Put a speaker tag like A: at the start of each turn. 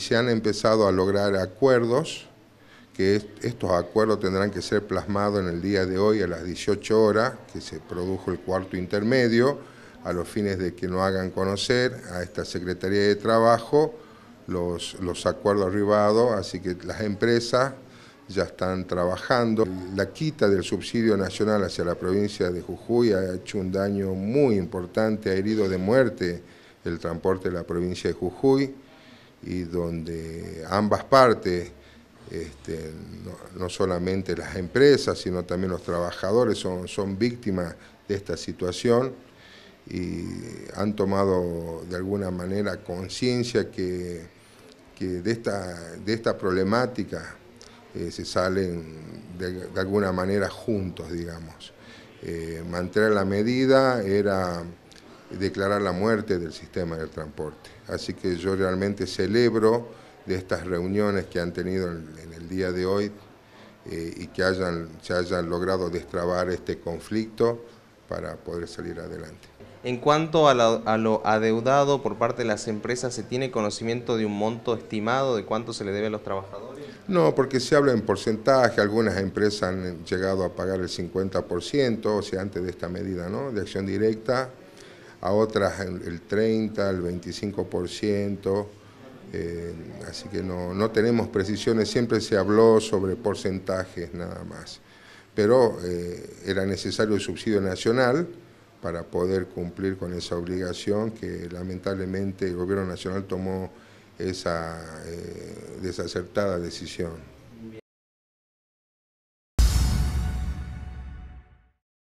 A: Se han empezado a lograr acuerdos, que estos acuerdos tendrán que ser plasmados en el día de hoy a las 18 horas, que se produjo el cuarto intermedio, a los fines de que no hagan conocer a esta Secretaría de Trabajo los, los acuerdos arribados, así que las empresas ya están trabajando. La quita del subsidio nacional hacia la provincia de Jujuy ha hecho un daño muy importante, ha herido de muerte el transporte de la provincia de Jujuy y donde ambas partes, este, no, solamente las empresas, sino también los trabajadores son, son víctimas de esta situación y han tomado de alguna manera conciencia que, que, de, esta, de esta problemática eh, se salen de, alguna manera juntos, digamos. Eh, mantener la medida era declarar la muerte del sistema del transporte. Así que yo realmente celebro de estas reuniones que han tenido en el día de hoy eh, y que hayan, se
B: hayan logrado destrabar este conflicto para poder salir adelante. En cuanto a, lo adeudado por parte de las empresas, ¿se tiene conocimiento de un monto estimado de cuánto se le debe a los trabajadores?
A: No, porque se habla en porcentaje, algunas empresas han llegado a pagar el 50%, o sea, antes de esta medida ¿no? de acción directa, a otras el, el 30, el 25%. Eh, así que no, no, tenemos precisiones, siempre se habló sobre porcentajes nada más. Pero eh, era necesario el subsidio nacional para poder cumplir con esa obligación que lamentablemente el gobierno nacional tomó esa eh, desacertada decisión.